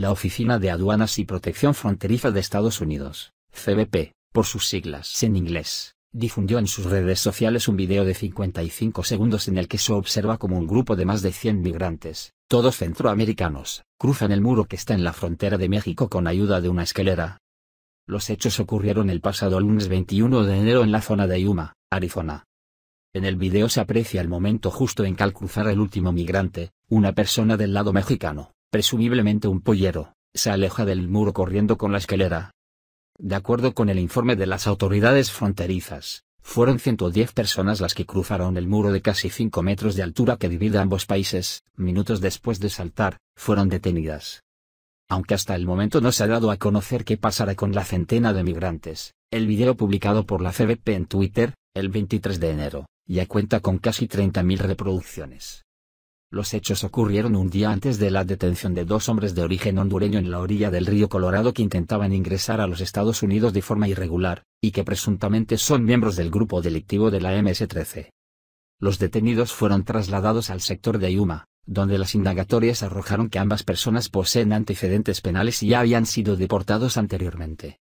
la Oficina de Aduanas y Protección Fronteriza de Estados Unidos, CBP, por sus siglas en inglés, difundió en sus redes sociales un video de 55 segundos en el que se observa como un grupo de más de 100 migrantes, todos centroamericanos, cruzan el muro que está en la frontera de México con ayuda de una escalera. Los hechos ocurrieron el pasado lunes 21 de enero en la zona de Yuma, Arizona. En el video se aprecia el momento justo en que al cruzar el último migrante, una persona del lado mexicano, presumiblemente un pollero, se aleja del muro corriendo con la escalera. De acuerdo con el informe de las autoridades fronterizas, fueron 110 personas las que cruzaron el muro de casi 5 metros de altura que divide ambos países, minutos después de saltar, fueron detenidas. Aunque hasta el momento no se ha dado a conocer qué pasará con la centena de migrantes, el video publicado por la CBP en Twitter, el 23 de enero, ya cuenta con casi 30.000 reproducciones. Los hechos ocurrieron un día antes de la detención de dos hombres de origen hondureño en la orilla del río Colorado que intentaban ingresar a los Estados Unidos de forma irregular, y que presuntamente son miembros del grupo delictivo de la MS-13. Los detenidos fueron trasladados al sector de Yuma, donde las indagatorias arrojaron que ambas personas poseen antecedentes penales y ya habían sido deportados anteriormente.